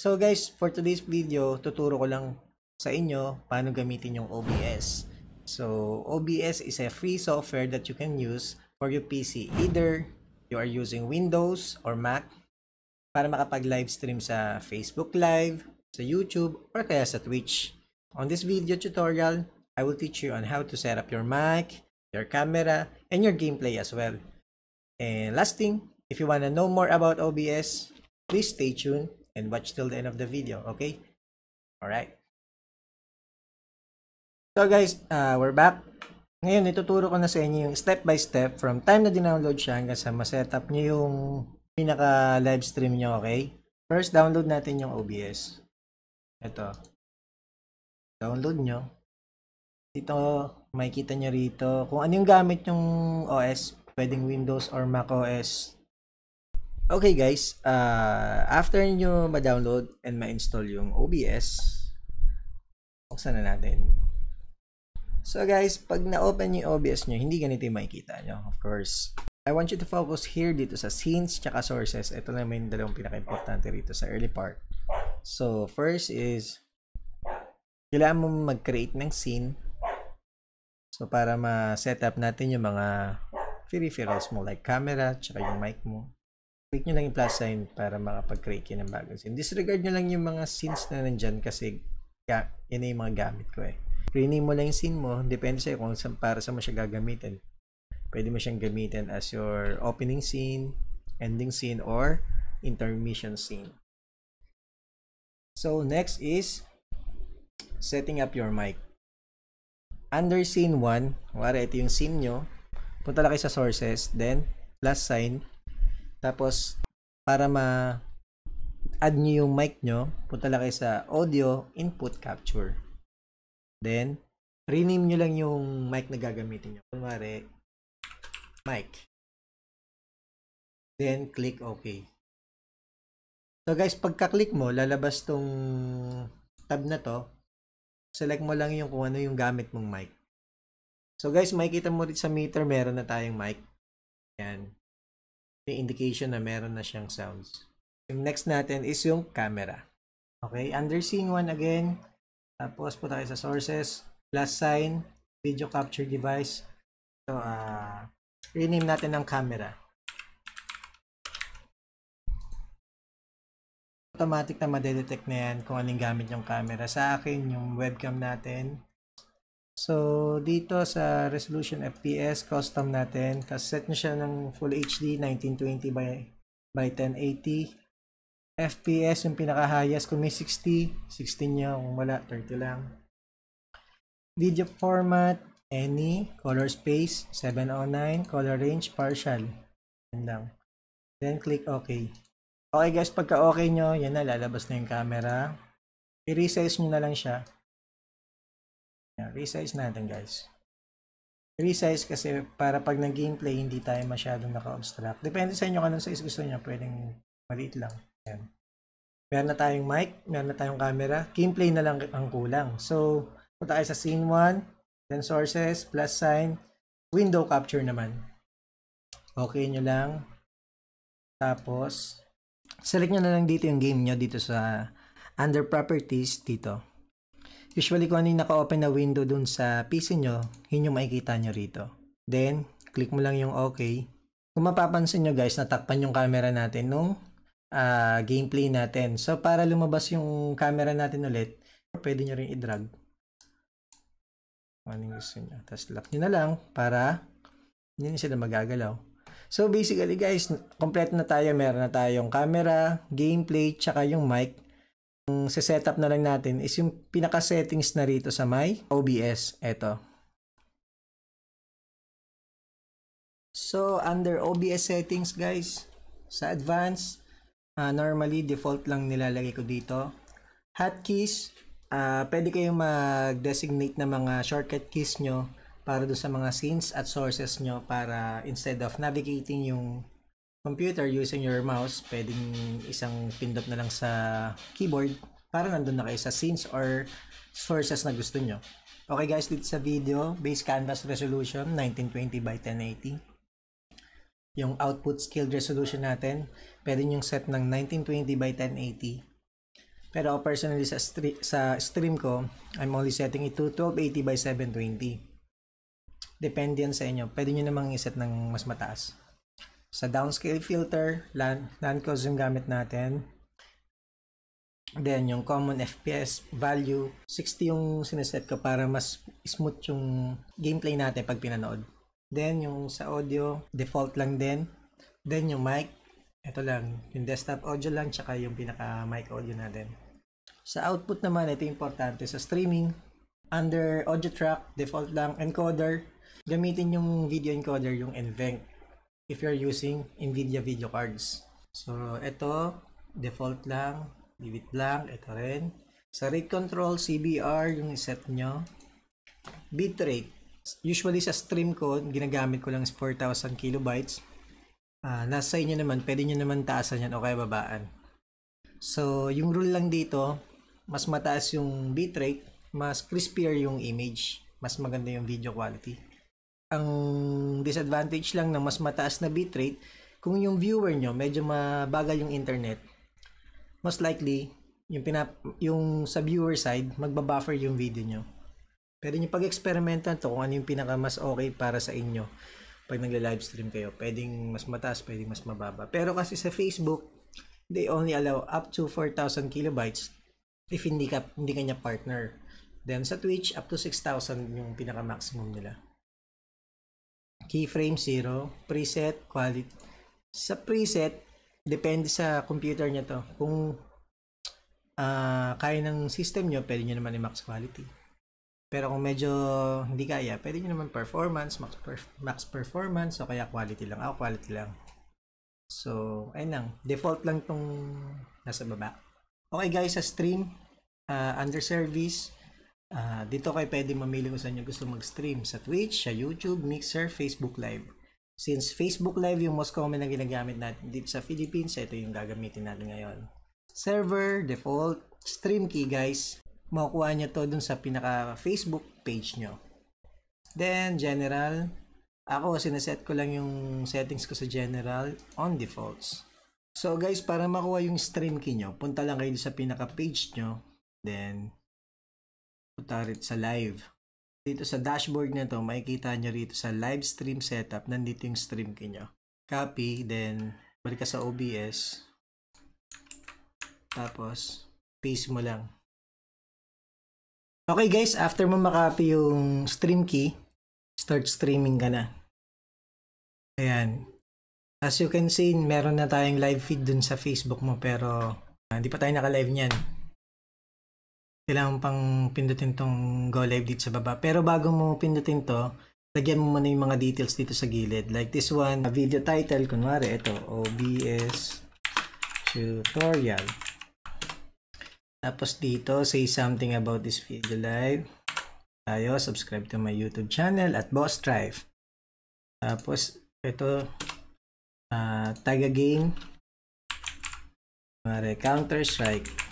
So guys, for today's video, tuturo ko lang sa inyo paano gamitin yung OBS. So OBS is a free software that you can use for your PC either you are using Windows or Mac para makapag livestream sa Facebook Live, sa YouTube, or kaya sa Twitch. On this video tutorial, I will teach you on how to set up your mic, your camera, and your gameplay as well. And last thing, if you wanna know more about OBS, please stay tuned and watch till the end of the video okay all right so guys uh, we're back ngayon ituturo ko na sa inyo yung step by step from time na dinownload siya hanggang sa ma-setup nyo yung pinaka live stream nyo okay first download natin yung OBS ito download nyo dito makikita nyo rito kung anong gamit yung OS pwedeng Windows or Mac OS Okay guys, uh, after nyo ma-download and ma-install yung OBS, buksan na natin. So guys, pag na-open yung OBS nyo, hindi ganito yung makikita nyo, of course. I want you to focus here dito sa scenes tsaka sources. Ito na yung dalawang pinaka-importante rito sa early part. So first is, kailangan mo mag-create ng scene. So para ma-set up natin yung mga peripherals mo like camera tsaka yung mic mo click nyo lang yung plus sign para makapag-create kayo ng bagong scene. Disregard nyo lang yung mga scenes na nandyan kasi yun yung mga gamit ko eh. Rename mo lang yung scene mo. Depende sa'yo kung saan, para sa mo siya gagamitin. Pwede mo siyang gamitin as your opening scene, ending scene, or intermission scene. So, next is setting up your mic. Under scene 1, wala ito yung scene nyo. Punta lang kayo sa sources, then plus sign, tapos, para ma add nyo yung mic nyo, punta lang kayo sa audio input capture. Then, rename nyo lang yung mic na gagamitin nyo. Kunwari, mic. Then, click OK. So guys, pagka-click mo, lalabas tong tab na to. Select mo lang yung kung ano yung gamit mong mic. So guys, makikita mo rin sa meter, meron na tayong mic. Yan may indication na meron na siyang sounds. Yung next natin is yung camera. Okay, under scene one again, tapos po tayo sa sources, plus sign, video capture device. So, uh, rename natin ang camera. Automatic na madedetect na yan kung anong gamit yung camera. Sa akin, yung webcam natin, So, dito sa resolution FPS, custom natin. Kasi set nyo siya ng Full HD 1920 by, by 1080. FPS yung pinaka-highest. Kung may 60, 16 nyo. Kung wala, 30 lang. Video format, any. Color space, 709. Color range, partial. Yan lang. Then, click OK. Okay guys, pagka okay nyo, yan na, lalabas na yung camera. I-resize nyo na lang siya resize natin guys. Resize kasi para pag nag-gameplay hindi tayo masyadong naka-obstruct. Depende sa inyo kung anong size gusto niya, pwedeng maliit lang. Ayan. Meron na tayong mic, meron na tayong camera, gameplay na lang ang kulang. So, punta tayo sa scene 1, then sources, plus sign, window capture naman. Okay nyo lang. Tapos, select nyo na lang dito yung game nyo dito sa under properties dito. Usually kung ano yung naka-open na window dun sa PC nyo, yun yung makikita nyo rito. Then, click mo lang yung OK. Kung mapapansin nyo guys, natakpan yung camera natin nung uh, gameplay natin. So, para lumabas yung camera natin ulit, pwede nyo rin i-drag. Ano yung gusto nyo. Tapos lock nyo na lang para hindi na sila magagalaw. So basically guys, kompleto na tayo. Meron na tayong camera, gameplay, tsaka yung mic se setup na lang natin is yung pinaka-settings na rito sa my OBS. Ito. So, under OBS settings guys, sa advanced, uh, ah, normally default lang nilalagay ko dito. Hotkeys, uh, pwede kayong mag-designate ng mga shortcut keys nyo para do sa mga scenes at sources nyo para instead of navigating yung computer using your mouse, pwedeng isang pindot na lang sa keyboard para nandun na kayo sa scenes or sources na gusto nyo. Okay guys, dito sa video, base canvas resolution 1920 by 1080. Yung output scale resolution natin, pwede yung set ng 1920 by 1080. Pero personally sa, sa stream ko, I'm only setting it to 1280 by 720. Depende yan sa inyo. Pwede nyo namang iset ng mas mataas sa downscale filter, Lancos yung gamit natin. Then, yung common FPS value, 60 yung sineset ko para mas smooth yung gameplay natin pag pinanood. Then, yung sa audio, default lang din. Then, yung mic, ito lang, yung desktop audio lang, tsaka yung pinaka mic audio natin. Sa output naman, ito importante. Sa streaming, under audio track, default lang, encoder, gamitin yung video encoder, yung NVENC if you're using NVIDIA video cards. So, ito, default lang, leave it blank, ito rin. Sa rate control, CBR, yung set nyo. Bitrate, usually sa stream ko, ginagamit ko lang is 4,000 kilobytes. Uh, nasa inyo naman, pwede nyo naman taasan yan o kaya babaan. So, yung rule lang dito, mas mataas yung bitrate, mas crispier yung image, mas maganda yung video quality ang disadvantage lang ng mas mataas na bitrate, kung yung viewer nyo medyo mabagal yung internet, most likely, yung, pinap yung sa viewer side, magbabuffer yung video nyo. Pwede nyo pag-experimentan to kung ano yung pinaka mas okay para sa inyo pag nagle livestream kayo. Pwedeng mas mataas, pwedeng mas mababa. Pero kasi sa Facebook, they only allow up to 4,000 kilobytes if hindi ka, hindi kanya partner. Then sa Twitch, up to 6,000 yung pinaka-maximum nila keyframe 0, preset, quality. Sa preset, depende sa computer niya to. Kung uh, kaya ng system nyo, pwede nyo naman i-max quality. Pero kung medyo hindi kaya, pwede nyo naman performance, max, perf max performance, o kaya quality lang. Ako, ah, quality lang. So, ayun lang. Default lang tong nasa baba. Okay guys, sa stream, uh, under service, Uh, dito kayo pwede mamili kung saan nyo gusto mag-stream. Sa Twitch, sa YouTube, Mixer, Facebook Live. Since Facebook Live yung most common na ginagamit natin dito sa Philippines, ito yung gagamitin natin ngayon. Server, default, stream key guys. Makukuha nyo to dun sa pinaka Facebook page nyo. Then, general. Ako, sinaset ko lang yung settings ko sa general on defaults. So guys, para makuha yung stream key nyo, punta lang kayo sa pinaka page nyo. Then, punta rin sa live. Dito sa dashboard na to, makikita nyo rito sa live stream setup, nandito yung stream key kinyo. Copy, then balik ka sa OBS. Tapos, paste mo lang. Okay guys, after mo makapi yung stream key, start streaming ka na. Ayan. As you can see, meron na tayong live feed dun sa Facebook mo pero ah, hindi uh, pa tayo naka-live niyan kailangan pang pindutin tong go live dito sa baba. Pero bago mo pindutin to, lagyan mo muna yung mga details dito sa gilid. Like this one, video title, kunwari ito, OBS tutorial. Tapos dito, say something about this video live. Tayo, subscribe to my YouTube channel at Boss Drive. Tapos, ito, uh, tag a game. Kunwari, Counter-Strike.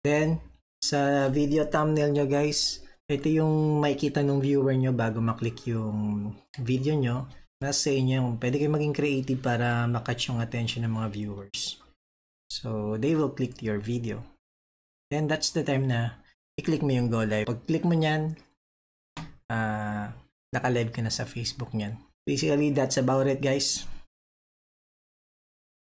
Then, sa video thumbnail nyo guys, ito yung makikita ng viewer nyo bago maklik yung video nyo. Nasa inyo, pwede kayo maging creative para makatch yung attention ng mga viewers. So, they will click your video. Then, that's the time na i-click mo yung go live. Pag click mo nyan, uh, naka-live ka na sa Facebook nyan. Basically, that's about it guys.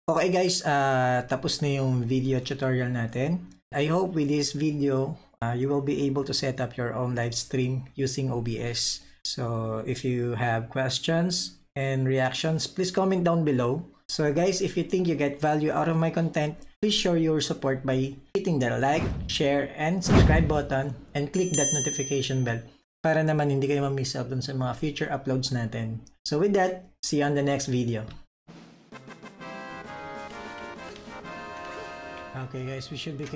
Okay guys, uh, tapos na yung video tutorial natin. I hope with this video, uh, you will be able to set up your own live stream using OBS. So if you have questions and reactions, please comment down below. So guys, if you think you get value out of my content, please show your support by hitting the like, share, and subscribe button and click that notification bell para naman hindi kayo mamiss out dun sa mga future uploads natin. So with that, see you on the next video. Okay, guys, we should be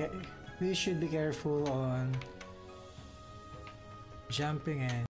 we should be careful on jumping and